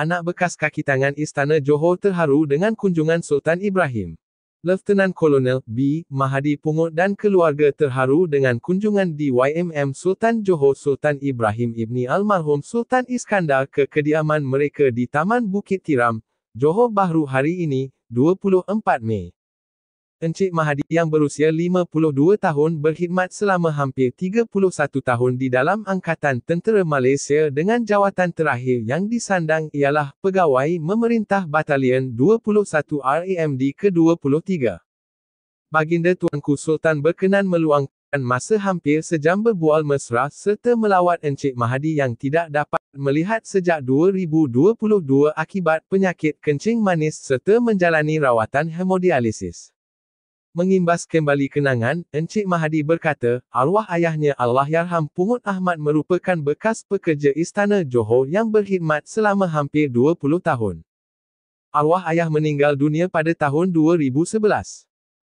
anak bekas kaki tangan Istana Johor terharu dengan kunjungan Sultan Ibrahim. Leftenan Kolonel B. Mahadi Pungut dan keluarga terharu dengan kunjungan di YMM Sultan Johor Sultan Ibrahim Ibni Almarhum Sultan Iskandar ke kediaman mereka di Taman Bukit Tiram, Johor Bahru hari ini, 24 Mei. Encik Mahadi yang berusia 52 tahun berkhidmat selama hampir 31 tahun di dalam Angkatan Tentera Malaysia dengan jawatan terakhir yang disandang ialah Pegawai Memerintah Batalion 21 RAMD ke-23. Baginda Tuanku Sultan berkenan meluangkan masa hampir sejam berbual mesra serta melawat Encik Mahadi yang tidak dapat melihat sejak 2022 akibat penyakit kencing manis serta menjalani rawatan hemodialisis. Mengimbas kembali kenangan, Encik Mahadi berkata, arwah ayahnya Allahyarham Pungut Ahmad merupakan bekas pekerja istana Johor yang berkhidmat selama hampir 20 tahun. Arwah ayah meninggal dunia pada tahun 2011.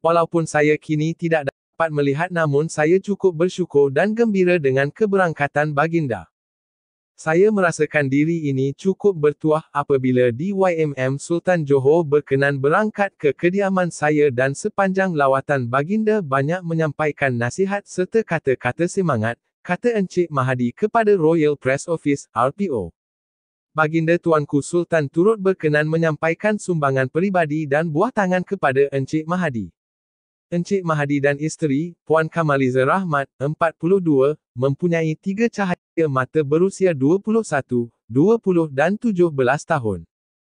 Walaupun saya kini tidak dapat melihat namun saya cukup bersyukur dan gembira dengan keberangkatan baginda. Saya merasakan diri ini cukup bertuah apabila DYMM Sultan Johor berkenan berangkat ke kediaman saya dan sepanjang lawatan baginda banyak menyampaikan nasihat serta kata-kata semangat, kata Encik Mahadi kepada Royal Press Office RPO. Baginda Tuanku Sultan turut berkenan menyampaikan sumbangan peribadi dan buah tangan kepada Encik Mahadi. Encik Mahadi dan isteri, Puan Kamaliza Rahmat, 42, mempunyai tiga cahaya mata berusia 21, 20 dan 17 tahun.